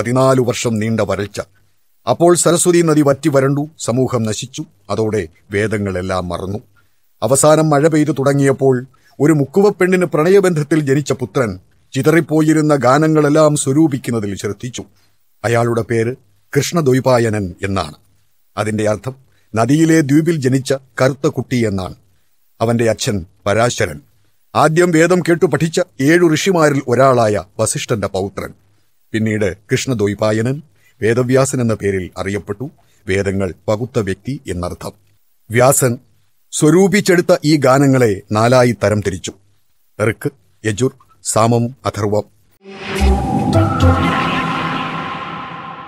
പതിനാലു വർഷം നീണ്ട വരൾച്ച അപ്പോൾ സരസ്വതി നദി വറ്റി വരണ്ടു സമൂഹം നശിച്ചു അതോടെ വേദങ്ങളെല്ലാം മറന്നു അവസാനം മഴ പെയ്തു തുടങ്ങിയപ്പോൾ ഒരു മുക്കുവപ്പെണ്ണിന് പ്രണയബന്ധത്തിൽ ജനിച്ച പുത്രൻ ചിതറിപ്പോയിരുന്ന ഗാനങ്ങളെല്ലാം സ്വരൂപിക്കുന്നതിൽ ശ്രദ്ധിച്ചു അയാളുടെ പേര് കൃഷ്ണദ്വൈപായനൻ എന്നാണ് അതിന്റെ അർത്ഥം നദിയിലെ ദ്വീപിൽ ജനിച്ച കറുത്ത കുട്ടി എന്നാണ് അവന്റെ അച്ഛൻ പരാശരൻ ആദ്യം വേദം കേട്ടു പഠിച്ച ഏഴു ഋഷിമാരിൽ ഒരാളായ വസിഷ്ഠന്റെ പൗത്രൻ പിന്നീട് കൃഷ്ണദ്വൈപായനൻ വേദവ്യാസൻ എന്ന പേരിൽ അറിയപ്പെട്ടു വേദങ്ങൾ പകുത്ത വ്യക്തി എന്നർത്ഥം വ്യാസൻ സ്വരൂപിച്ചെടുത്ത ഈ ഗാനങ്ങളെ നാലായി തരം തിരിച്ചു ഋക്ക് യജുർ സാമം അഥർവം